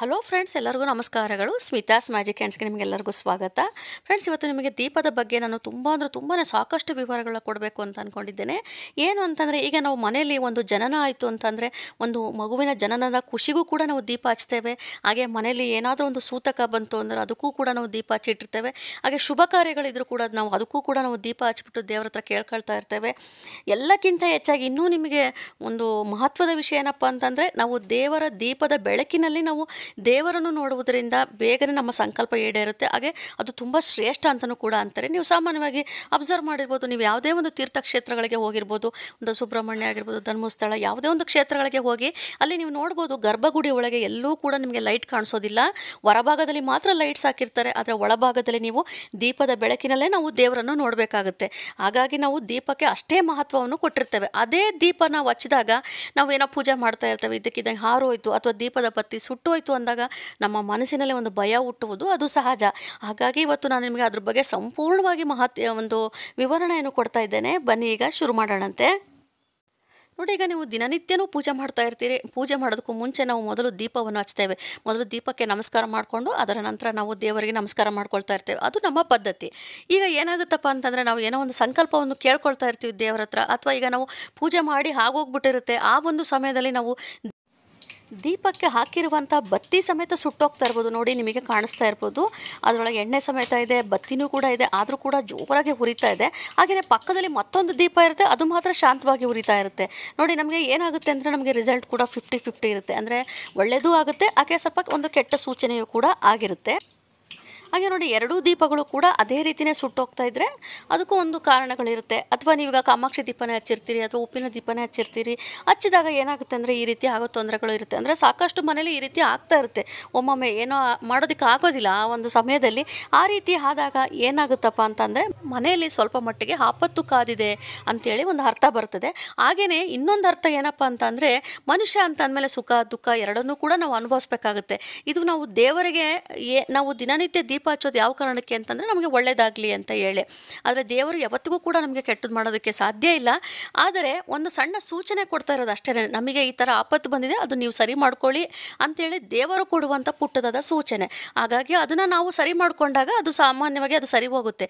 hello friends ಎಲ್ಲರಿಗೂ ನಮಸ್ಕಾರಗಳು Smitha's magic ಹ್ಯಾಂಡ್ಸ್ಗೆ ನಿಮಗೆಲ್ಲರಿಗೂ ಸ್ವಾಗತ ಫ್ರೆಂಡ್ಸ್ ಇವತ್ತು ನಿಮಗೆ ದೀಪದ ಬಗ್ಗೆ ನಾನು ತುಂಬ ಅಂದರೆ ತುಂಬಾ ಸಾಕಷ್ಟು ವಿವರಗಳನ್ನ ಕೊಡಬೇಕು ಅಂತ ಅಂದ್ಕೊಂಡಿದ್ದೇನೆ ಏನು ಅಂತಂದರೆ ಈಗ ನಾವು ಮನೆಯಲ್ಲಿ ಒಂದು ಜನನ ಆಯಿತು ಅಂತಂದರೆ ಒಂದು ಮಗುವಿನ ಜನನದ ಖುಷಿಗೂ ಕೂಡ ನಾವು ದೀಪ ಹಚ್ತೇವೆ ಹಾಗೆ ಮನೆಯಲ್ಲಿ ಏನಾದರೂ ಒಂದು ಸೂತಕ ಬಂತು ಅಂದರೆ ಅದಕ್ಕೂ ಕೂಡ ನಾವು ದೀಪ ಹಚ್ಚಿಟ್ಟಿರ್ತೇವೆ ಹಾಗೆ ಶುಭ ಕಾರ್ಯಗಳಿದ್ರು ಕೂಡ ನಾವು ಅದಕ್ಕೂ ಕೂಡ ನಾವು ದೀಪ ಹಚ್ಬಿಟ್ಟು ದೇವರ ಹತ್ರ ಕೇಳ್ಕೊಳ್ತಾ ಇರ್ತೇವೆ ಎಲ್ಲಕ್ಕಿಂತ ಹೆಚ್ಚಾಗಿ ಇನ್ನೂ ನಿಮಗೆ ಒಂದು ಮಹತ್ವದ ವಿಷಯ ಏನಪ್ಪ ಅಂತಂದರೆ ನಾವು ದೇವರ ದೀಪದ ಬೆಳಕಿನಲ್ಲಿ ನಾವು ದೇವರನ್ನು ನೋಡುವುದರಿಂದ ಬೇಗನೆ ನಮ್ಮ ಸಂಕಲ್ಪ ಈಡೇರುತ್ತೆ ಹಾಗೆ ಅದು ತುಂಬ ಶ್ರೇಷ್ಠ ಅಂತಲೂ ಕೂಡ ಅಂತಾರೆ ನೀವು ಸಾಮಾನ್ಯವಾಗಿ ಅಬ್ಸರ್ವ್ ಮಾಡಿರ್ಬೋದು ನೀವು ಯಾವುದೇ ಒಂದು ತೀರ್ಥಕ್ಷೇತ್ರಗಳಿಗೆ ಹೋಗಿರ್ಬೋದು ಒಂದು ಸುಬ್ರಹ್ಮಣ್ಯ ಆಗಿರ್ಬೋದು ಧರ್ಮಸ್ಥಳ ಯಾವುದೇ ಒಂದು ಕ್ಷೇತ್ರಗಳಿಗೆ ಹೋಗಿ ಅಲ್ಲಿ ನೀವು ನೋಡ್ಬೋದು ಗರ್ಭಗುಡಿ ಒಳಗೆ ಎಲ್ಲೂ ಕೂಡ ನಿಮಗೆ ಲೈಟ್ ಕಾಣಿಸೋದಿಲ್ಲ ಹೊರಭಾಗದಲ್ಲಿ ಮಾತ್ರ ಲೈಟ್ಸ್ ಹಾಕಿರ್ತಾರೆ ಆದರೆ ಒಳಭಾಗದಲ್ಲಿ ನೀವು ದೀಪದ ಬೆಳಕಿನಲ್ಲೇ ನಾವು ದೇವರನ್ನು ನೋಡಬೇಕಾಗುತ್ತೆ ಹಾಗಾಗಿ ನಾವು ದೀಪಕ್ಕೆ ಅಷ್ಟೇ ಮಹತ್ವವನ್ನು ಕೊಟ್ಟಿರ್ತೇವೆ ಅದೇ ದೀಪ ನಾವು ಹಚ್ಚಿದಾಗ ನಾವು ಏನೋ ಪೂಜೆ ಮಾಡ್ತಾ ಇರ್ತೇವೆ ಇದಕ್ಕಿದ್ದಂಗೆ ಹಾರೋಯ್ತು ಅಥವಾ ದೀಪದ ಬತ್ತಿ ಸುಟ್ಟೋಯ್ತು ಬಂದಾಗ ನಮ್ಮ ಮನಸ್ಸಿನಲ್ಲಿ ಒಂದು ಭಯ ಹುಟ್ಟುವುದು ಅದು ಸಹಜ ಹಾಗಾಗಿ ಇವತ್ತು ನಾನು ನಿಮಗೆ ಅದ್ರ ಬಗ್ಗೆ ಸಂಪೂರ್ಣವಾಗಿ ಮಹತ್ವ ಒಂದು ವಿವರಣೆಯನ್ನು ಕೊಡ್ತಾ ಇದ್ದೇನೆ ಬನ್ನಿ ಈಗ ಶುರು ಮಾಡೋಣಂತೆ ನೋಡಿ ಈಗ ನೀವು ದಿನನಿತ್ಯನೂ ಪೂಜೆ ಮಾಡ್ತಾ ಇರ್ತೀರಿ ಪೂಜೆ ಮಾಡೋದಕ್ಕೂ ಮುಂಚೆ ನಾವು ಮೊದಲು ದೀಪವನ್ನು ಹಚ್ತೇವೆ ಮೊದಲು ದೀಪಕ್ಕೆ ನಮಸ್ಕಾರ ಮಾಡಿಕೊಂಡು ಅದರ ನಂತರ ನಾವು ದೇವರಿಗೆ ನಮಸ್ಕಾರ ಮಾಡ್ಕೊಳ್ತಾ ಇರ್ತೇವೆ ಅದು ನಮ್ಮ ಪದ್ಧತಿ ಈಗ ಏನಾಗುತ್ತಪ್ಪ ಅಂತಂದರೆ ನಾವು ಏನೋ ಒಂದು ಸಂಕಲ್ಪವನ್ನು ಕೇಳ್ಕೊಳ್ತಾ ಇರ್ತೀವಿ ದೇವರ ಹತ್ರ ಅಥವಾ ಈಗ ನಾವು ಪೂಜೆ ಮಾಡಿ ಆಗೋಗ್ಬಿಟ್ಟಿರುತ್ತೆ ಆ ಒಂದು ಸಮಯದಲ್ಲಿ ನಾವು ದೀಪಕ್ಕೆ ಹಾಕಿರುವಂಥ ಬತ್ತಿ ಸಮೇತ ಸುಟ್ಟೋಗ್ತಾ ಇರ್ಬೋದು ನೋಡಿ ನಿಮಗೆ ಕಾಣಿಸ್ತಾ ಇರ್ಬೋದು ಅದರೊಳಗೆ ಎಣ್ಣೆ ಸಮೇತ ಇದೆ ಬತ್ತಿನೂ ಕೂಡ ಇದೆ ಆದರೂ ಕೂಡ ಜೋರಾಗಿ ಉರಿತಾ ಇದೆ ಹಾಗೆಯೇ ಪಕ್ಕದಲ್ಲಿ ಮತ್ತೊಂದು ದೀಪ ಇರುತ್ತೆ ಅದು ಮಾತ್ರ ಶಾಂತವಾಗಿ ಉರಿತಾ ಇರುತ್ತೆ ನೋಡಿ ನಮಗೆ ಏನಾಗುತ್ತೆ ಅಂದರೆ ನಮಗೆ ರಿಸಲ್ಟ್ ಕೂಡ ಫಿಫ್ಟಿ ಫಿಫ್ಟಿ ಇರುತ್ತೆ ಅಂದರೆ ಒಳ್ಳೆಯದೂ ಆಗುತ್ತೆ ಹಾಗೆ ಸ್ವಲ್ಪ ಒಂದು ಕೆಟ್ಟ ಸೂಚನೆಯೂ ಕೂಡ ಆಗಿರುತ್ತೆ ಹಾಗೆ ನೋಡಿ ಎರಡೂ ದೀಪಗಳು ಕೂಡ ಅದೇ ರೀತಿಯೇ ಸುಟ್ಟೋಗ್ತಾ ಇದ್ದರೆ ಅದಕ್ಕೂ ಒಂದು ಕಾರಣಗಳಿರುತ್ತೆ ಅಥವಾ ನೀವೀಗ ಕಾಮಾಕ್ಷಿ ದೀಪನೇ ಹಚ್ಚಿರ್ತೀರಿ ಅಥವಾ ಉಪ್ಪಿನ ದೀಪನೇ ಹಚ್ಚಿರ್ತೀರಿ ಹಚ್ಚಿದಾಗ ಏನಾಗುತ್ತೆ ಅಂದರೆ ಈ ರೀತಿ ಆಗೋ ತೊಂದರೆಗಳು ಇರುತ್ತೆ ಅಂದರೆ ಸಾಕಷ್ಟು ಮನೇಲಿ ಈ ರೀತಿ ಆಗ್ತಾ ಇರುತ್ತೆ ಒಮ್ಮೊಮ್ಮೆ ಏನೋ ಮಾಡೋದಕ್ಕೆ ಆಗೋದಿಲ್ಲ ಆ ಒಂದು ಸಮಯದಲ್ಲಿ ಆ ರೀತಿ ಆದಾಗ ಏನಾಗುತ್ತಪ್ಪ ಅಂತಂದರೆ ಮನೆಯಲ್ಲಿ ಸ್ವಲ್ಪ ಮಟ್ಟಿಗೆ ಆಪತ್ತು ಕಾದಿದೆ ಅಂತೇಳಿ ಒಂದು ಅರ್ಥ ಬರ್ತದೆ ಹಾಗೆಯೇ ಇನ್ನೊಂದು ಅರ್ಥ ಏನಪ್ಪ ಅಂತಂದರೆ ಮನುಷ್ಯ ಅಂತ ಅಂದಮೇಲೆ ಸುಖ ದುಃಖ ಎರಡನ್ನೂ ಕೂಡ ನಾವು ಅನುಭವಿಸ್ಬೇಕಾಗುತ್ತೆ ಇದು ನಾವು ದೇವರಿಗೆ ನಾವು ದಿನನಿತ್ಯ ದೀಪ ದೀಪ ಹಚ್ಚೋದು ಯಾವ ಕಾರಣಕ್ಕೆ ಅಂತಂದರೆ ನಮಗೆ ಒಳ್ಳೆಯದಾಗಲಿ ಅಂತ ಹೇಳಿ ಆದರೆ ದೇವರು ಯಾವತ್ತಿಗೂ ಕೂಡ ನಮಗೆ ಕೆಟ್ಟದ್ದು ಮಾಡೋದಕ್ಕೆ ಸಾಧ್ಯ ಇಲ್ಲ ಆದರೆ ಒಂದು ಸಣ್ಣ ಸೂಚನೆ ಕೊಡ್ತಾ ಇರೋದು ಅಷ್ಟೇ ನಮಗೆ ಈ ಥರ ಆಪತ್ತು ಬಂದಿದೆ ಅದು ನೀವು ಸರಿ ಮಾಡ್ಕೊಳ್ಳಿ ಅಂತೇಳಿ ದೇವರು ಕೊಡುವಂಥ ಪುಟ್ಟದಾದ ಸೂಚನೆ ಹಾಗಾಗಿ ಅದನ್ನು ನಾವು ಸರಿ ಮಾಡಿಕೊಂಡಾಗ ಅದು ಸಾಮಾನ್ಯವಾಗಿ ಅದು ಸರಿ ಹೋಗುತ್ತೆ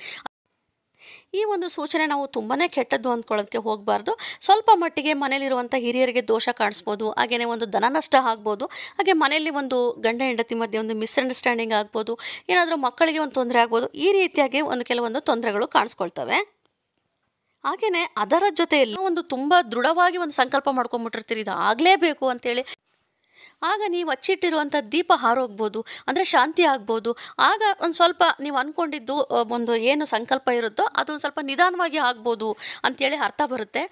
ಈ ಒಂದು ಸೂಚನೆ ನಾವು ತುಂಬಾ ಕೆಟ್ಟದ್ದು ಅಂದ್ಕೊಳ್ಳೋದಕ್ಕೆ ಹೋಗಬಾರ್ದು ಸ್ವಲ್ಪ ಮಟ್ಟಿಗೆ ಮನೇಲಿರುವಂಥ ಹಿರಿಯರಿಗೆ ದೋಷ ಕಾಣಿಸ್ಬೋದು ಹಾಗೆಯೇ ಒಂದು ಧನ ನಷ್ಟ ಆಗ್ಬೋದು ಹಾಗೆ ಮನೆಯಲ್ಲಿ ಒಂದು ಗಂಡ ಹೆಂಡತಿ ಮಧ್ಯೆ ಒಂದು ಮಿಸ್ಅಂಡರ್ಸ್ಟ್ಯಾಂಡಿಂಗ್ ಆಗ್ಬೋದು ಏನಾದರೂ ಮಕ್ಕಳಿಗೆ ಒಂದು ತೊಂದರೆ ಆಗ್ಬೋದು ಈ ರೀತಿಯಾಗಿ ಒಂದು ಕೆಲವೊಂದು ತೊಂದರೆಗಳು ಕಾಣಿಸ್ಕೊಳ್ತವೆ ಹಾಗೆಯೇ ಅದರ ಜೊತೆಯಲ್ಲಿ ಒಂದು ತುಂಬ ದೃಢವಾಗಿ ಒಂದು ಸಂಕಲ್ಪ ಮಾಡ್ಕೊಂಬಿಟ್ಟಿರ್ತೀರಿ ಇದು ಆಗಲೇಬೇಕು ಅಂತೇಳಿ ಆಗ ನೀವು ಅಚ್ಚಿಟ್ಟಿರುವಂಥ ದೀಪ ಹಾರೋಗ್ಬೋದು ಅಂದರೆ ಶಾಂತಿ ಆಗ್ಬೋದು ಆಗ ಒಂದು ಸ್ವಲ್ಪ ನೀವು ಅಂದ್ಕೊಂಡಿದ್ದು ಒಂದು ಏನು ಸಂಕಲ್ಪ ಇರುತ್ತೋ ಅದು ಸ್ವಲ್ಪ ನಿಧಾನವಾಗಿ ಆಗ್ಬೋದು ಅಂತೇಳಿ ಅರ್ಥ ಬರುತ್ತೆ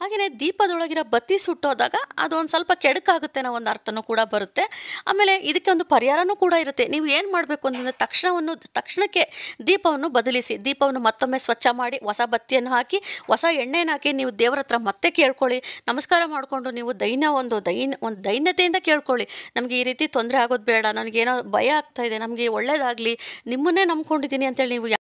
ಹಾಗೆಯೇ ದೀಪದೊಳಗಿರೋ ಬತ್ತಿ ಸುಟ್ಟೋದಾಗ ಅದು ಒಂದು ಸ್ವಲ್ಪ ಕೆಡಕಾಗುತ್ತೆ ಅನ್ನೋ ಒಂದು ಅರ್ಥನೂ ಕೂಡ ಬರುತ್ತೆ ಆಮೇಲೆ ಇದಕ್ಕೆ ಒಂದು ಪರಿಹಾರನೂ ಕೂಡ ಇರುತ್ತೆ ನೀವು ಏನು ಮಾಡಬೇಕು ಅಂತಂದರೆ ತಕ್ಷಣವನ್ನು ತಕ್ಷಣಕ್ಕೆ ದೀಪವನ್ನು ಬದಲಿಸಿ ದೀಪವನ್ನು ಮತ್ತೊಮ್ಮೆ ಸ್ವಚ್ಛ ಮಾಡಿ ಹೊಸ ಬತ್ತಿಯನ್ನು ಹಾಕಿ ಹೊಸ ಎಣ್ಣೆಯನ್ನು ಹಾಕಿ ನೀವು ದೇವರ ಹತ್ರ ಮತ್ತೆ ಕೇಳ್ಕೊಳ್ಳಿ ನಮಸ್ಕಾರ ಮಾಡಿಕೊಂಡು ನೀವು ದೈನ್ಯ ಒಂದು ದೈನ್ ಒಂದು ದೈನ್ಯತೆಯಿಂದ ಕೇಳ್ಕೊಳ್ಳಿ ನಮಗೆ ಈ ರೀತಿ ತೊಂದರೆ ಆಗೋದು ಬೇಡ ನನಗೇನೋ ಭಯ ಆಗ್ತಾ ಇದೆ ನಮಗೆ ಒಳ್ಳೇದಾಗಲಿ ನಿಮ್ಮನ್ನೇ ನಂಬ್ಕೊಂಡಿದ್ದೀನಿ ಅಂತೇಳಿ ನೀವು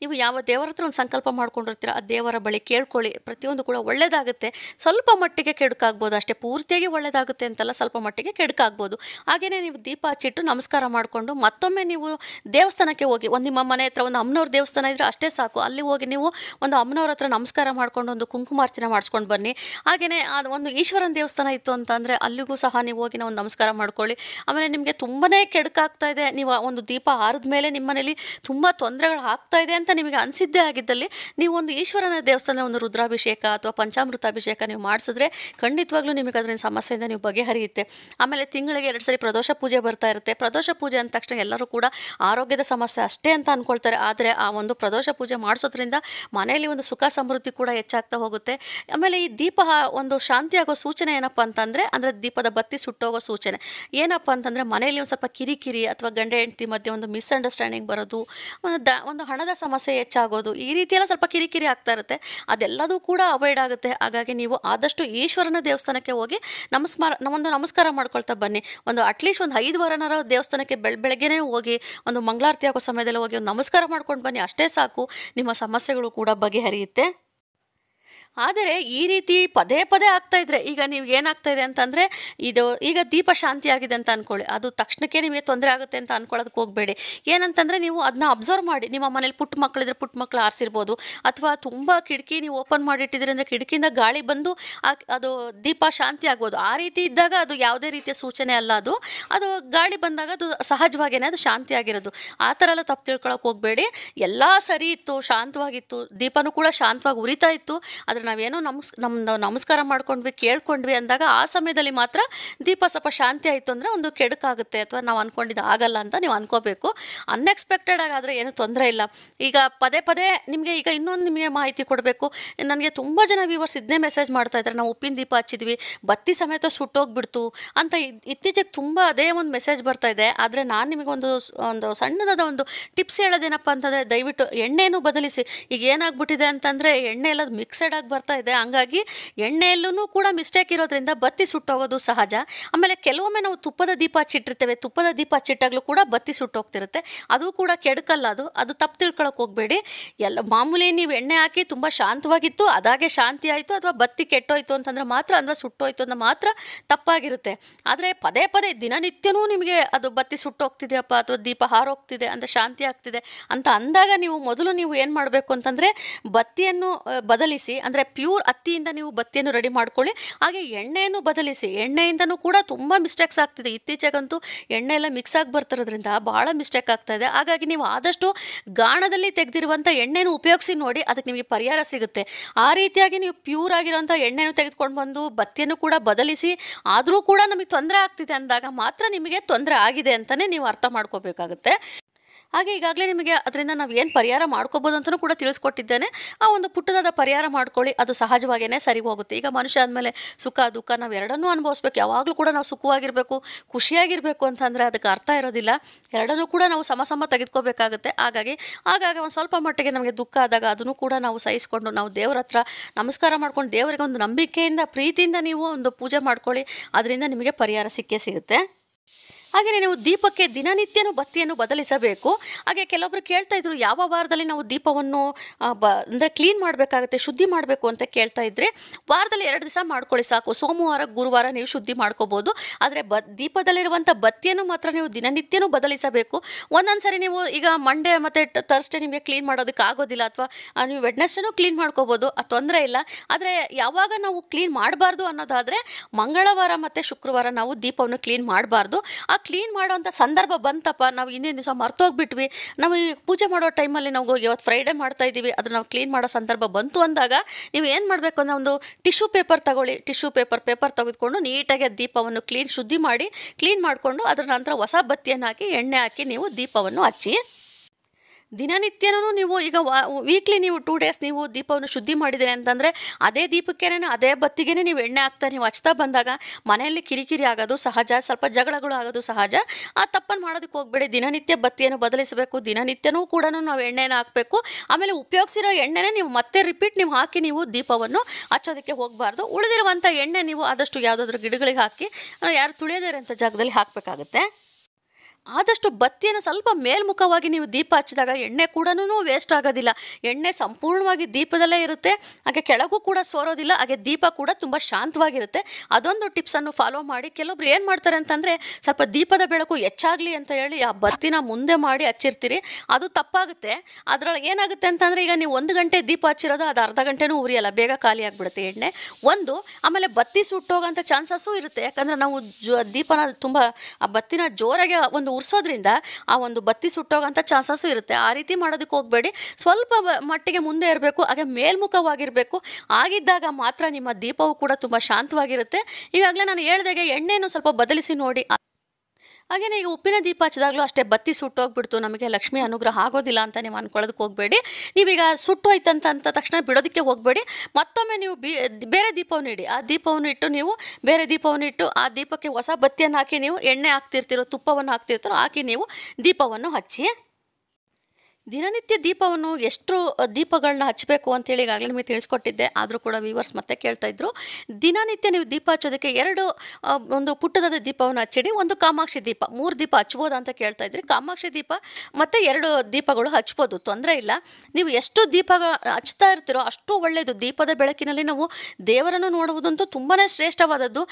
ನೀವು ಯಾವ ದೇವರ ಹತ್ರ ಒಂದು ಸಂಕಲ್ಪ ಮಾಡ್ಕೊಂಡಿರ್ತೀರ ಆ ದೇವರ ಬಳಿ ಕೇಳ್ಕೊಳ್ಳಿ ಪ್ರತಿಯೊಂದು ಕೂಡ ಒಳ್ಳೆಯದಾಗುತ್ತೆ ಸ್ವಲ್ಪ ಮಟ್ಟಿಗೆ ಕೆಡುಕಾಗ್ಬೋದು ಅಷ್ಟೇ ಪೂರ್ತಿಯಾಗಿ ಒಳ್ಳೆಯದಾಗುತ್ತೆ ಅಂತೆಲ್ಲ ಸ್ವಲ್ಪ ಮಟ್ಟಿಗೆ ಕೆಡುಕಾಗ್ಬೋದು ಹಾಗೆಯೇ ನೀವು ದೀಪ ಹಚ್ಚಿಟ್ಟು ನಮಸ್ಕಾರ ಮಾಡಿಕೊಂಡು ಮತ್ತೊಮ್ಮೆ ನೀವು ದೇವಸ್ಥಾನಕ್ಕೆ ಹೋಗಿ ಒಂದು ನಿಮ್ಮ ಮನೆ ಹತ್ರ ಒಂದು ಅಮ್ಮನವ್ರ ದೇವಸ್ಥಾನ ಇದ್ದರೆ ಅಷ್ಟೇ ಸಾಕು ಅಲ್ಲಿ ಹೋಗಿ ನೀವು ಒಂದು ಅಮ್ಮನವ್ರ ಹತ್ರ ನಮಸ್ಕಾರ ಮಾಡಿಕೊಂಡು ಒಂದು ಕುಂಕುಮಾರ್ಚನೆ ಮಾಡಿಸ್ಕೊಂಡು ಬನ್ನಿ ಹಾಗೆಯೇ ಅದು ಒಂದು ಈಶ್ವರನ ದೇವಸ್ಥಾನ ಇತ್ತು ಅಂತಂದರೆ ಅಲ್ಲಿಗೂ ಸಹ ನೀವು ಹೋಗಿ ನಾವು ನಮಸ್ಕಾರ ಮಾಡ್ಕೊಳ್ಳಿ ಆಮೇಲೆ ನಿಮಗೆ ತುಂಬನೇ ಕೆಡುಕಾಗ್ತಾ ಇದೆ ನೀವು ಒಂದು ದೀಪ ಆರಿದ ಮೇಲೆ ನಿಮ್ಮ ಮನೇಲಿ ತುಂಬ ತೊಂದರೆಗಳು ಆಗ್ತಾ ಇದೆ ಅಂತ ನಿಮಗೆ ಅನಿಸಿದ್ದೇ ಆಗಿದ್ದಲ್ಲಿ ನೀವು ಒಂದು ಈಶ್ವರನ ದೇವಸ್ಥಾನ ಒಂದು ರುದ್ರಾಭಿಷೇಕ ಅಥವಾ ಪಂಚಾಮೃತಾಭಿಷೇಕ ನೀವು ಮಾಡಿಸಿದ್ರೆ ಖಂಡಿತವಾಗ್ಲೂ ನಿಮಗೆ ಅದರ ಸಮಸ್ಯೆಯಿಂದ ನೀವು ಬಗೆಹರಿಯುತ್ತೆ ಆಮೇಲೆ ತಿಂಗಳಿಗೆ ಎರಡು ಸರಿ ಪ್ರದೋಷ ಪೂಜೆ ಬರ್ತಾ ಇರುತ್ತೆ ಪ್ರದೋಷ ಪೂಜೆ ಅಂದ ತಕ್ಷಣ ಎಲ್ಲರೂ ಕೂಡ ಆರೋಗ್ಯದ ಸಮಸ್ಯೆ ಅಷ್ಟೇ ಅಂತ ಅಂದ್ಕೊಳ್ತಾರೆ ಆದರೆ ಆ ಒಂದು ಪ್ರದೋಷ ಪೂಜೆ ಮಾಡಿಸೋದ್ರಿಂದ ಮನೆಯಲ್ಲಿ ಒಂದು ಸುಖ ಸಮೃದ್ಧಿ ಕೂಡ ಹೆಚ್ಚಾಗ್ತಾ ಹೋಗುತ್ತೆ ಆಮೇಲೆ ಈ ದೀಪ ಒಂದು ಶಾಂತಿಯಾಗೋ ಸೂಚನೆ ಏನಪ್ಪ ಅಂತಂದರೆ ಅಂದರೆ ದೀಪದ ಬತ್ತಿ ಸುಟ್ಟೋಗೋ ಸೂಚನೆ ಏನಪ್ಪ ಅಂತಂದರೆ ಮನೆಯಲ್ಲಿ ಒಂದು ಸ್ವಲ್ಪ ಕಿರಿಕಿರಿ ಅಥವಾ ಗಂಡ ಹೆಂಡತಿ ಮಧ್ಯೆ ಒಂದು ಮಿಸ್ಅಂಡರ್ಸ್ಟ್ಯಾಂಡಿಂಗ್ ಬರೋದು ಒಂದು ಒಂದು ಹಣದ ಸಮಸ್ಯೆ ಹೆಚ್ಚಾಗೋದು ಈ ರೀತಿಯೆಲ್ಲ ಸ್ವಲ್ಪ ಕಿರಿಕಿರಿ ಆಗ್ತಾ ಇರುತ್ತೆ ಅದೆಲ್ಲದೂ ಕೂಡ ಅವಾಯ್ಡ್ ಆಗುತ್ತೆ ಹಾಗಾಗಿ ನೀವು ಆದಷ್ಟು ಈಶ್ವರನ ದೇವಸ್ಥಾನಕ್ಕೆ ಹೋಗಿ ನಮಸ್ಕಾರ ಒಂದು ನಮಸ್ಕಾರ ಮಾಡ್ಕೊಳ್ತಾ ಬನ್ನಿ ಒಂದು ಅಟ್ಲೀಸ್ಟ್ ಒಂದು ಐದು ವಾರನಾರ ದೇವಸ್ಥಾನಕ್ಕೆ ಬೆಳ ಬೆಳಗ್ಗೆನೇ ಹೋಗಿ ಒಂದು ಮಂಗಳಾರತಿ ಆಗೋ ಸಮಯದಲ್ಲಿ ಹೋಗಿ ಒಂದು ನಮಸ್ಕಾರ ಮಾಡ್ಕೊಂಡು ಬನ್ನಿ ಅಷ್ಟೇ ಸಾಕು ನಿಮ್ಮ ಸಮಸ್ಯೆಗಳು ಕೂಡ ಬಗೆಹರಿಯುತ್ತೆ ಆದರೆ ಈ ರೀತಿ ಪದೇ ಪದೇ ಆಗ್ತಾ ಇದ್ರೆ ಈಗ ನೀವು ಏನಾಗ್ತಾ ಇದೆ ಅಂತಂದರೆ ಇದು ಈಗ ದೀಪ ಶಾಂತಿ ಆಗಿದೆ ಅಂತ ಅಂದ್ಕೊಳ್ಳಿ ಅದು ತಕ್ಷಣಕ್ಕೆ ನಿಮಗೆ ತೊಂದರೆ ಆಗುತ್ತೆ ಅಂತ ಅನ್ಕೊಳ್ಳೋದಕ್ಕೆ ಹೋಗಬೇಡಿ ಏನಂತಂದರೆ ನೀವು ಅದನ್ನ ಅಬ್ಸರ್ವ್ ಮಾಡಿ ನಿಮ್ಮ ಮನೇಲಿ ಪುಟ್ಟ ಮಕ್ಕಳಿದ್ರೆ ಪುಟ್ಟ ಮಕ್ಕಳು ಆರಿಸಿರ್ಬೋದು ಅಥವಾ ತುಂಬ ಕಿಟಕಿ ನೀವು ಓಪನ್ ಮಾಡಿಟ್ಟಿದ್ರಿಂದ ಕಿಟಕಿಯಿಂದ ಗಾಳಿ ಬಂದು ಅದು ದೀಪ ಶಾಂತಿ ಆಗ್ಬೋದು ಆ ರೀತಿ ಇದ್ದಾಗ ಅದು ಯಾವುದೇ ರೀತಿಯ ಸೂಚನೆ ಅಲ್ಲ ಅದು ಅದು ಗಾಳಿ ಬಂದಾಗ ಅದು ಸಹಜವಾಗೇನೆ ಅದು ಶಾಂತಿ ಆಗಿರೋದು ಆ ಥರ ಎಲ್ಲ ತಪ್ಪು ತಿಳ್ಕೊಳಕ್ಕೆ ಹೋಗಬೇಡಿ ಎಲ್ಲ ಸರಿ ಇತ್ತು ಶಾಂತವಾಗಿತ್ತು ದೀಪನೂ ಕೂಡ ಶಾಂತವಾಗಿ ಉರಿತಾ ಇತ್ತು ಅದರ ಆದರೆ ನಾವೇನೋ ನಮಸ್ ನಮ್ಮ ನಮಸ್ಕಾರ ಮಾಡ್ಕೊಂಡ್ವಿ ಕೇಳ್ಕೊಂಡ್ವಿ ಅಂದಾಗ ಆ ಸಮಯದಲ್ಲಿ ಮಾತ್ರ ದೀಪ ಸ್ವಲ್ಪ ಶಾಂತಿ ಆಯಿತು ಅಂದರೆ ಒಂದು ಕೆಡುಕಾಗುತ್ತೆ ಅಥವಾ ನಾವು ಅಂದ್ಕೊಂಡಿದ್ದು ಆಗಲ್ಲ ಅಂತ ನೀವು ಅನ್ಕೋಬೇಕು ಅನ್ಎಕ್ಸ್ಪೆಕ್ಟೆಡ್ ಆಗಾದರೆ ಏನೂ ತೊಂದರೆ ಇಲ್ಲ ಈಗ ಪದೇ ಪದೇ ನಿಮಗೆ ಈಗ ಇನ್ನೊಂದು ನಿಮಗೆ ಮಾಹಿತಿ ಕೊಡಬೇಕು ನನಗೆ ತುಂಬ ಜನ ವ್ಯೂವರ್ಸ್ ಇದನ್ನೇ ಮೆಸೇಜ್ ಮಾಡ್ತಾ ಇದ್ದಾರೆ ನಾವು ಉಪ್ಪಿನ ದೀಪ ಹಚ್ಚಿದ್ವಿ ಬತ್ತಿ ಸಮೇತ ಸುಟ್ಟೋಗ್ಬಿಡ್ತು ಅಂತ ಇತ್ತೀಚೆಗೆ ತುಂಬ ಅದೇ ಒಂದು ಮೆಸೇಜ್ ಬರ್ತಾ ಇದೆ ಆದರೆ ನಾನು ನಿಮಗೊಂದು ಒಂದು ಸಣ್ಣದಾದ ಒಂದು ಟಿಪ್ಸ್ ಹೇಳೋದೇನಪ್ಪ ಅಂತಂದರೆ ದಯವಿಟ್ಟು ಎಣ್ಣೆಯೂ ಬದಲಿಸಿ ಈಗ ಏನಾಗ್ಬಿಟ್ಟಿದೆ ಅಂತಂದರೆ ಎಣ್ಣೆ ಎಲ್ಲ ಮಿಕ್ಸಡ್ ಆಗಿ ಬರ್ತಾ ಇದೆ ಹಂಗಾಗಿ ಎಣ್ಣೆಯಲ್ಲೂ ಕೂಡ ಮಿಸ್ಟೇಕ್ ಇರೋದ್ರಿಂದ ಬತ್ತಿ ಸುಟ್ಟೋಗೋದು ಸಹಜ ಆಮೇಲೆ ಕೆಲವೊಮ್ಮೆ ನಾವು ತುಪ್ಪದ ದೀಪ ಚಿಟ್ಟಿರ್ತೇವೆ ತುಪ್ಪದ ದೀಪ ಚಿಟ್ಟಾಗಲೂ ಕೂಡ ಬತ್ತಿ ಸುಟ್ಟೋಗ್ತಿರುತ್ತೆ ಅದು ಕೂಡ ಕೆಡಕಲ್ಲ ಅದು ಅದು ತಪ್ಪು ತಿಳ್ಕೊಳಕ್ಕೆ ಹೋಗಬೇಡಿ ಎಲ್ಲ ಮಾಮೂಲಿ ನೀವು ಎಣ್ಣೆ ಹಾಕಿ ತುಂಬ ಶಾಂತವಾಗಿತ್ತು ಅದಾಗೆ ಶಾಂತಿ ಆಯಿತು ಅಥವಾ ಬತ್ತಿ ಕೆಟ್ಟೋಯ್ತು ಅಂತಂದ್ರೆ ಮಾತ್ರ ಅಥವಾ ಸುಟ್ಟೋಯ್ತು ಅಂತ ಮಾತ್ರ ತಪ್ಪಾಗಿರುತ್ತೆ ಆದರೆ ಪದೇ ಪದೇ ದಿನನಿತ್ಯನೂ ನಿಮಗೆ ಅದು ಬತ್ತಿ ಸುಟ್ಟೋಗ್ತಿದೆಯಪ್ಪ ಅಥವಾ ದೀಪ ಹಾರೋಗ್ತಿದೆ ಅಂತ ಶಾಂತಿ ಆಗ್ತಿದೆ ಅಂತ ಅಂದಾಗ ನೀವು ಮೊದಲು ನೀವು ಏನು ಮಾಡಬೇಕು ಅಂತಂದರೆ ಬತ್ತಿಯನ್ನು ಬದಲಿಸಿ ಅಂದರೆ ಅಂದರೆ ಪ್ಯೂರ್ ಅತ್ತಿಯಿಂದ ನೀವು ಬತ್ತಿಯನ್ನು ರೆಡಿ ಮಾಡ್ಕೊಳ್ಳಿ ಹಾಗೆ ಎಣ್ಣೆಯನ್ನು ಬದಲಿಸಿ ಎಣ್ಣೆಯಿಂದನೂ ಕೂಡ ತುಂಬ ಮಿಸ್ಟೇಕ್ಸ್ ಆಗ್ತಿದೆ ಇತ್ತೀಚೆಗಂತೂ ಎಣ್ಣೆ ಎಲ್ಲ ಮಿಕ್ಸ್ ಆಗಿ ಬರ್ತಿರೋದ್ರಿಂದ ಭಾಳ ಮಿಸ್ಟೇಕ್ ಆಗ್ತಾ ಇದೆ ಹಾಗಾಗಿ ನೀವು ಆದಷ್ಟು ಗಾಣದಲ್ಲಿ ತೆಗೆದಿರುವಂಥ ಎಣ್ಣೆಯನ್ನು ಉಪಯೋಗಿಸಿ ನೋಡಿ ಅದಕ್ಕೆ ನಿಮಗೆ ಪರಿಹಾರ ಸಿಗುತ್ತೆ ಆ ರೀತಿಯಾಗಿ ನೀವು ಪ್ಯೂರ್ ಆಗಿರುವಂಥ ಎಣ್ಣೆಯನ್ನು ತೆಗೆದುಕೊಂಡು ಬಂದು ಬತ್ತಿಯನ್ನು ಕೂಡ ಬದಲಿಸಿ ಆದರೂ ಕೂಡ ನಮಗೆ ತೊಂದರೆ ಆಗ್ತಿದೆ ಅಂದಾಗ ಮಾತ್ರ ನಿಮಗೆ ತೊಂದರೆ ಆಗಿದೆ ಅಂತಲೇ ನೀವು ಅರ್ಥ ಮಾಡ್ಕೋಬೇಕಾಗುತ್ತೆ ಹಾಗೆ ಈಗಾಗಲೇ ನಿಮಗೆ ಅದರಿಂದ ನಾವು ಏನು ಪರಿಹಾರ ಮಾಡ್ಕೋಬೋದು ಅಂತಲೂ ಕೂಡ ತಿಳಿಸ್ಕೊಟ್ಟಿದ್ದೇನೆ ಆ ಒಂದು ಪುಟ್ಟದಾದ ಪರಿಹಾರ ಮಾಡ್ಕೊಳ್ಳಿ ಅದು ಸಹಜವಾಗಿಯೇ ಸರಿ ಹೋಗುತ್ತೆ ಈಗ ಮನುಷ್ಯ ಆದಮೇಲೆ ಸುಖ ದುಃಖ ನಾವು ಎರಡನ್ನೂ ಅನುಭವಿಸ್ಬೇಕು ಯಾವಾಗಲೂ ಕೂಡ ನಾವು ಸುಖವಾಗಿರಬೇಕು ಖುಷಿಯಾಗಿರಬೇಕು ಅಂತಂದರೆ ಅದಕ್ಕೆ ಅರ್ಥ ಇರೋದಿಲ್ಲ ಎರಡನ್ನೂ ಕೂಡ ನಾವು ಸಮ ಸಮ ತೆಗೆದುಕೋಬೇಕಾಗುತ್ತೆ ಹಾಗಾಗಿ ಆಗಾಗ ಒಂದು ಸ್ವಲ್ಪ ಮಟ್ಟಿಗೆ ನಮಗೆ ದುಃಖ ಆದಾಗ ಅದನ್ನು ಕೂಡ ನಾವು ಸಹಿಸಿಕೊಂಡು ನಾವು ದೇವರ ಹತ್ರ ನಮಸ್ಕಾರ ಮಾಡ್ಕೊಂಡು ದೇವರಿಗೆ ಒಂದು ನಂಬಿಕೆಯಿಂದ ಪ್ರೀತಿಯಿಂದ ನೀವು ಒಂದು ಪೂಜೆ ಮಾಡ್ಕೊಳ್ಳಿ ಅದರಿಂದ ನಿಮಗೆ ಪರಿಹಾರ ಸಿಕ್ಕೇ ಸಿಗುತ್ತೆ ಹಾಗೆಯೇ ನೀವು ದೀಪಕ್ಕೆ ದಿನನಿತ್ಯನೂ ಬತ್ತಿಯನ್ನು ಬದಲಿಸಬೇಕು ಹಾಗೆ ಕೆಲವೊಬ್ರು ಕೇಳ್ತಾ ಇದ್ರು ಯಾವ ವಾರದಲ್ಲಿ ನಾವು ದೀಪವನ್ನು ಬ ಅಂದರೆ ಕ್ಲೀನ್ ಮಾಡಬೇಕಾಗುತ್ತೆ ಶುದ್ಧಿ ಮಾಡಬೇಕು ಅಂತ ಕೇಳ್ತಾ ಇದ್ರೆ ವಾರದಲ್ಲಿ ಎರಡು ದಿವಸ ಮಾಡ್ಕೊಳ್ಳಿ ಸಾಕು ಸೋಮವಾರ ಗುರುವಾರ ನೀವು ಶುದ್ಧಿ ಮಾಡ್ಕೋಬೋದು ಆದರೆ ಬ ದೀಪದಲ್ಲಿರುವಂಥ ಬತ್ತಿಯನ್ನು ಮಾತ್ರ ನೀವು ದಿನನಿತ್ಯನೂ ಬದಲಿಸಬೇಕು ಒಂದೊಂದು ಸರಿ ನೀವು ಈಗ ಮಂಡೇ ಮತ್ತು ತರ್ಸ್ಡೇ ನಿಮಗೆ ಕ್ಲೀನ್ ಮಾಡೋದಕ್ಕೆ ಆಗೋದಿಲ್ಲ ಅಥವಾ ನೀವು ವೆಡ್ನೆಸ್ಡೇನೂ ಕ್ಲೀನ್ ಮಾಡ್ಕೋಬೋದು ಆ ತೊಂದರೆ ಇಲ್ಲ ಆದರೆ ಯಾವಾಗ ನಾವು ಕ್ಲೀನ್ ಮಾಡಬಾರ್ದು ಅನ್ನೋದಾದರೆ ಮಂಗಳವಾರ ಮತ್ತು ಶುಕ್ರವಾರ ನಾವು ದೀಪವನ್ನು ಕ್ಲೀನ್ ಮಾಡಬಾರ್ದು ಮಾಡೋದು ಆ ಕ್ಲೀನ್ ಮಾಡೋವಂಥ ಸಂದರ್ಭ ಬಂತಪ್ಪ ನಾವು ಇನ್ನೇನು ದಿವಸ ಮರ್ತೋಗ್ಬಿಟ್ವಿ ನಾವು ಈ ಪೂಜೆ ಮಾಡೋ ಟೈಮಲ್ಲಿ ನಾವು ಇವತ್ತು ಫ್ರೈಡೇ ಮಾಡ್ತಾ ಇದ್ದೀವಿ ಅದು ನಾವು ಕ್ಲೀನ್ ಮಾಡೋ ಸಂದರ್ಭ ಬಂತು ಅಂದಾಗ ನೀವು ಏನು ಮಾಡಬೇಕು ಅಂದರೆ ಒಂದು ಟಿಶ್ಯೂ ಪೇಪರ್ ತಗೊಳ್ಳಿ ಟಿಶ್ಯೂ ಪೇಪರ್ ಪೇಪರ್ ತೆಗೆದುಕೊಂಡು ನೀಟಾಗಿ ದೀಪವನ್ನು ಕ್ಲೀನ್ ಶುದ್ಧಿ ಮಾಡಿ ಕ್ಲೀನ್ ಮಾಡಿಕೊಂಡು ಅದರ ನಂತರ ಹೊಸ ಬತ್ತಿಯನ್ನು ಹಾಕಿ ಎಣ್ಣೆ ಹಾಕಿ ನೀವು ದೀಪವನ್ನು ಹಚ್ಚಿ ದಿನನಿತ್ಯನೂ ನೀವು ಈಗ ವೀಕ್ಲಿ ನೀವು ಟೂ ಡೇಸ್ ನೀವು ದೀಪವನ್ನು ಶುದ್ಧಿ ಮಾಡಿದ್ದೀರಿ ಅಂತಂದರೆ ಅದೇ ದೀಪಕ್ಕೆ ಅದೇ ಬತ್ತಿಗೆ ನೀವು ಎಣ್ಣೆ ಹಾಕ್ತಾ ನೀವು ಹಚ್ತಾ ಬಂದಾಗ ಮನೆಯಲ್ಲಿ ಕಿರಿಕಿರಿ ಆಗೋದು ಸಹಜ ಸ್ವಲ್ಪ ಜಗಳಗಳು ಆಗೋದು ಸಹಜ ಆ ತಪ್ಪನ್ನು ಮಾಡೋದಕ್ಕೆ ಹೋಗಬೇಡಿ ದಿನನಿತ್ಯ ಬತ್ತಿಯನ್ನು ಬದಲಿಸಬೇಕು ದಿನನಿತ್ಯನೂ ಕೂಡ ನಾವು ಎಣ್ಣೆನ ಹಾಕಬೇಕು ಆಮೇಲೆ ಉಪಯೋಗಿಸಿರೋ ಎಣ್ಣೆನೇ ನೀವು ಮತ್ತೆ ರಿಪೀಟ್ ನೀವು ಹಾಕಿ ನೀವು ದೀಪವನ್ನು ಹಚ್ಚೋದಕ್ಕೆ ಹೋಗಬಾರ್ದು ಉಳಿದಿರುವಂಥ ಎಣ್ಣೆ ನೀವು ಆದಷ್ಟು ಯಾವುದಾದ್ರೂ ಗಿಡಗಳಿಗೆ ಹಾಕಿ ಯಾರು ತುಳಿಯೋದಿರೋ ಅಂಥ ಜಾಗದಲ್ಲಿ ಹಾಕಬೇಕಾಗುತ್ತೆ ಆದಷ್ಟು ಬತ್ತಿಯನ್ನು ಸ್ವಲ್ಪ ಮೇಲ್ಮುಖವಾಗಿ ನೀವು ದೀಪ ಹಚ್ಚಿದಾಗ ಎಣ್ಣೆ ಕೂಡ ವೇಸ್ಟ್ ಆಗೋದಿಲ್ಲ ಎಣ್ಣೆ ಸಂಪೂರ್ಣವಾಗಿ ದೀಪದಲ್ಲೇ ಇರುತ್ತೆ ಹಾಗೆ ಕೆಳಗೂ ಕೂಡ ಸೋರೋದಿಲ್ಲ ಹಾಗೆ ದೀಪ ಕೂಡ ತುಂಬ ಶಾಂತವಾಗಿರುತ್ತೆ ಅದೊಂದು ಟಿಪ್ಸನ್ನು ಫಾಲೋ ಮಾಡಿ ಕೆಲವೊಬ್ರು ಏನು ಮಾಡ್ತಾರೆ ಅಂತಂದರೆ ಸ್ವಲ್ಪ ದೀಪದ ಬೆಳಕು ಹೆಚ್ಚಾಗಲಿ ಅಂತ ಹೇಳಿ ಆ ಬತ್ತಿನ ಮುಂದೆ ಮಾಡಿ ಹಚ್ಚಿರ್ತೀರಿ ಅದು ತಪ್ಪಾಗುತ್ತೆ ಅದರೊಳಗೆ ಏನಾಗುತ್ತೆ ಅಂತಂದರೆ ಈಗ ನೀವು ಒಂದು ಗಂಟೆ ದೀಪ ಹಚ್ಚಿರೋದು ಅದು ಅರ್ಧ ಗಂಟೆನೂ ಉರಿಯಲ್ಲ ಬೇಗ ಖಾಲಿ ಆಗಿಬಿಡುತ್ತೆ ಎಣ್ಣೆ ಒಂದು ಆಮೇಲೆ ಬತ್ತಿ ಸುಟ್ಟೋಗೋಂಥ ಚಾನ್ಸಸ್ಸು ಇರುತ್ತೆ ಯಾಕಂದರೆ ನಾವು ಜೋ ದೀಪನ ತುಂಬ ಆ ಬತ್ತಿನ ಜೋರಾಗೆ ಒಂದು ಅದನ್ನು ಆ ಒಂದು ಬತ್ತಿ ಸುಟ್ಟೋಗಂಥ ಚಾನ್ಸಸ್ಸು ಇರುತ್ತೆ ಆ ರೀತಿ ಮಾಡೋದಕ್ಕೆ ಹೋಗಬೇಡಿ ಸ್ವಲ್ಪ ಮಟ್ಟಿಗೆ ಮುಂದೆ ಇರಬೇಕು ಹಾಗೆ ಮೇಲ್ಮುಖವಾಗಿರಬೇಕು ಆಗಿದ್ದಾಗ ಮಾತ್ರ ನಿಮ್ಮ ದೀಪವು ಕೂಡ ತುಂಬ ಶಾಂತವಾಗಿರುತ್ತೆ ಈಗಾಗಲೇ ನಾನು ಹೇಳ್ದಾಗೆ ಎಣ್ಣೆಯನ್ನು ಸ್ವಲ್ಪ ಬದಲಿಸಿ ನೋಡಿ ಹಾಗೆಯೇ ಈಗ ಉಪ್ಪಿನ ದೀಪ ಹಚ್ಚಿದಾಗಲೂ ಅಷ್ಟೇ ಬತ್ತಿ ಹೋಗ್ಬಿಡ್ತು ನಮಗೆ ಲಕ್ಷ್ಮಿ ಅನುಗ್ರಹ ಆಗೋದಿಲ್ಲ ಅಂತ ನೀವು ಅನ್ಕೊಳ್ಳೋದಕ್ಕೆ ಹೋಗಬೇಡಿ ನೀವೀಗ ಸುಟ್ಟೋಯ್ತಂತ ಅಂತ ತಕ್ಷಣ ಬಿಡೋದಕ್ಕೆ ಹೋಗಬೇಡಿ ಮತ್ತೊಮ್ಮೆ ನೀವು ಬಿ ಬೇರೆ ದೀಪವನ್ನು ಇಡಿ ಆ ದೀಪವನ್ನು ಇಟ್ಟು ನೀವು ಬೇರೆ ದೀಪವನ್ನು ಇಟ್ಟು ಆ ದೀಪಕ್ಕೆ ಹೊಸ ಬತ್ತಿಯನ್ನು ಹಾಕಿ ನೀವು ಎಣ್ಣೆ ಹಾಕ್ತಿರ್ತಿರೋ ತುಪ್ಪವನ್ನು ಹಾಕ್ತಿರ್ತಿರೋ ಹಾಕಿ ನೀವು ದೀಪವನ್ನು ಹಚ್ಚಿ ದಿನನಿತ್ಯ ದೀಪವನ್ನು ಎಷ್ಟು ದೀಪಗಳನ್ನ ಹಚ್ಚಬೇಕು ಅಂತೇಳಿ ಈಗಾಗಲೇ ನಿಮಗೆ ತಿಳಿಸ್ಕೊಟ್ಟಿದ್ದೆ ಆದರೂ ಕೂಡ ವೀವರ್ಸ್ ಮತ್ತೆ ಕೇಳ್ತಾ ಕೇಳ್ತಾಯಿದ್ರು ದಿನನಿತ್ಯ ನೀವು ದೀಪ ಹಚ್ಚೋದಕ್ಕೆ ಎರಡು ಒಂದು ಪುಟ್ಟದಾದ ದೀಪವನ್ನು ಹಚ್ಚಿಡಿ ಒಂದು ಕಾಮಾಕ್ಷಿ ದೀಪ ಮೂರು ದೀಪ ಹಚ್ಬೋದು ಅಂತ ಕೇಳ್ತಾ ಇದ್ರಿ ಕಾಮಾಕ್ಷಿ ದೀಪ ಮತ್ತೆ ಎರಡು ದೀಪಗಳು ಹಚ್ಬೋದು ತೊಂದರೆ ಇಲ್ಲ ನೀವು ಎಷ್ಟು ದೀಪ ಹಚ್ತಾ ಇರ್ತೀರೋ ಅಷ್ಟು ಒಳ್ಳೆಯದು ದೀಪದ ಬೆಳಕಿನಲ್ಲಿ ನಾವು ದೇವರನ್ನು ನೋಡುವುದಂತೂ ತುಂಬಾ ಶ್ರೇಷ್ಠವಾದದ್ದು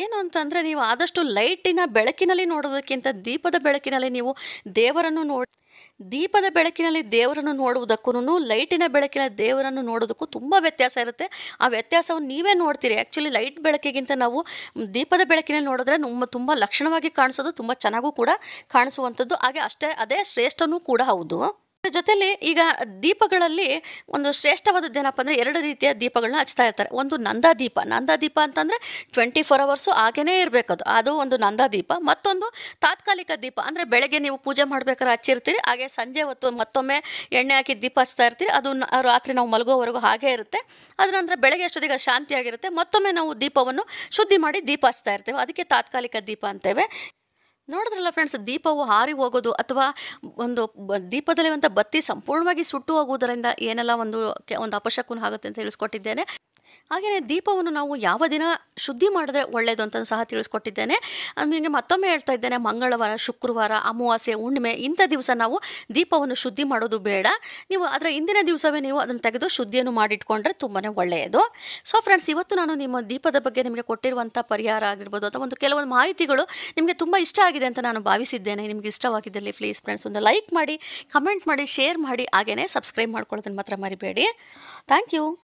ಏನು ಅಂತಂದರೆ ನೀವು ಆದಷ್ಟು ಲೈಟಿನ ಬೆಳಕಿನಲ್ಲಿ ನೋಡೋದಕ್ಕಿಂತ ದೀಪದ ಬೆಳಕಿನಲ್ಲಿ ನೀವು ದೇವರನ್ನು ನೋಡಿ ದೀಪದ ಬೆಳಕಿನಲ್ಲಿ ದೇವರನ್ನು ನೋಡುವುದಕ್ಕೂ ಲೈಟಿನ ಬೆಳಕಿನ ದೇವರನ್ನು ನೋಡೋದಕ್ಕೂ ತುಂಬ ವ್ಯತ್ಯಾಸ ಇರುತ್ತೆ ಆ ವ್ಯತ್ಯಾಸವನ್ನು ನೀವೇ ನೋಡ್ತೀರಿ ಆ್ಯಕ್ಚುಲಿ ಲೈಟ್ ಬೆಳಕಿಗಿಂತ ನಾವು ದೀಪದ ಬೆಳಕಿನಲ್ಲಿ ನೋಡಿದ್ರೆ ನಮ್ಮ ತುಂಬ ಲಕ್ಷಣವಾಗಿ ಕಾಣಿಸೋದು ತುಂಬ ಚೆನ್ನಾಗೂ ಕೂಡ ಕಾಣಿಸುವಂಥದ್ದು ಹಾಗೆ ಅಷ್ಟೇ ಅದೇ ಶ್ರೇಷ್ಠನೂ ಕೂಡ ಹೌದು ಜೊತೆಲಿ ಈಗ ದೀಪಗಳಲ್ಲಿ ಒಂದು ಏನಪ್ಪ ಅಂದರೆ ಎರಡು ರೀತಿಯ ದೀಪಗಳನ್ನ ಹಚ್ತಾ ಇರ್ತಾರೆ ಒಂದು ನಂದಾ ದೀಪ ನಂದಾ ದೀಪ ಅಂತಂದರೆ ಟ್ವೆಂಟಿ ಫೋರ್ ಅವರ್ಸು ಹಾಗೇನೇ ಇರಬೇಕದು ಅದು ಒಂದು ನಂದಾ ದೀಪ ಮತ್ತೊಂದು ತಾತ್ಕಾಲಿಕ ದೀಪ ಅಂದರೆ ಬೆಳಗ್ಗೆ ನೀವು ಪೂಜೆ ಮಾಡ್ಬೇಕಾದ್ರೆ ಹಚ್ಚಿರ್ತೀರಿ ಹಾಗೆ ಸಂಜೆ ಹೊತ್ತು ಮತ್ತೊಮ್ಮೆ ಎಣ್ಣೆ ಹಾಕಿ ದೀಪ ಹಚ್ತಾ ಇರ್ತೀರಿ ಅದು ರಾತ್ರಿ ನಾವು ಮಲಗೋವರೆಗೂ ಹಾಗೆ ಇರುತ್ತೆ ಅದರ ನಂತರ ಬೆಳಗ್ಗೆ ಅಷ್ಟೊತ್ತಿಗೆ ಶಾಂತಿಯಾಗಿರುತ್ತೆ ಮತ್ತೊಮ್ಮೆ ನಾವು ದೀಪವನ್ನು ಶುದ್ಧಿ ಮಾಡಿ ದೀಪ ಹಚ್ತಾ ಇರ್ತೇವೆ ಅದಕ್ಕೆ ತಾತ್ಕಾಲಿಕ ದೀಪ ಅಂತೇವೆ ನೋಡಿದ್ರಲ್ಲ ಫ್ರೆಂಡ್ಸ್ ದೀಪವು ಹಾರಿ ಹೋಗೋದು ಅಥವಾ ಒಂದು ದೀಪದಲ್ಲಿ ಬತ್ತಿ ಸಂಪೂರ್ಣವಾಗಿ ಸುಟ್ಟು ಹೋಗುವುದರಿಂದ ಏನೆಲ್ಲ ಒಂದು ಒಂದು ಅಪಶಕುನ ಆಗುತ್ತೆ ಅಂತ ತಿಳಿಸ್ಕೊಟ್ಟಿದ್ದೇನೆ ಹಾಗೆಯೇ ದೀಪವನ್ನು ನಾವು ಯಾವ ದಿನ ಶುದ್ಧಿ ಮಾಡಿದ್ರೆ ಒಳ್ಳೆಯದು ಅಂತ ಸಹ ತಿಳಿಸ್ಕೊಟ್ಟಿದ್ದೇನೆ ನಿಮಗೆ ಮತ್ತೊಮ್ಮೆ ಹೇಳ್ತಾ ಇದ್ದೇನೆ ಮಂಗಳವಾರ ಶುಕ್ರವಾರ ಅಮಾವಾಸ್ಯೆ ಹುಣ್ಣಿಮೆ ಇಂಥ ದಿವಸ ನಾವು ದೀಪವನ್ನು ಶುದ್ಧಿ ಮಾಡೋದು ಬೇಡ ನೀವು ಅದರ ಇಂದಿನ ದಿವಸವೇ ನೀವು ಅದನ್ನು ತೆಗೆದು ಶುದ್ಧಿಯನ್ನು ಮಾಡಿಟ್ಕೊಂಡ್ರೆ ತುಂಬಾ ಒಳ್ಳೆಯದು ಸೊ ಫ್ರೆಂಡ್ಸ್ ಇವತ್ತು ನಾನು ನಿಮ್ಮ ದೀಪದ ಬಗ್ಗೆ ನಿಮಗೆ ಕೊಟ್ಟಿರುವಂಥ ಪರಿಹಾರ ಆಗಿರ್ಬೋದು ಅಥವಾ ಒಂದು ಕೆಲವೊಂದು ಮಾಹಿತಿಗಳು ನಿಮಗೆ ತುಂಬ ಇಷ್ಟ ಆಗಿದೆ ಅಂತ ನಾನು ಭಾವಿಸಿದ್ದೇನೆ ನಿಮಗೆ ಇಷ್ಟವಾಗಿದ್ದಲ್ಲಿ ಪ್ಲೀಸ್ ಫ್ರೆಂಡ್ಸ್ ಒಂದು ಲೈಕ್ ಮಾಡಿ ಕಮೆಂಟ್ ಮಾಡಿ ಶೇರ್ ಮಾಡಿ ಹಾಗೆಯೇ ಸಬ್ಸ್ಕ್ರೈಬ್ ಮಾಡ್ಕೊಳ್ಳೋದನ್ನು ಮಾತ್ರ ಮರಿಬೇಡಿ ಥ್ಯಾಂಕ್ ಯು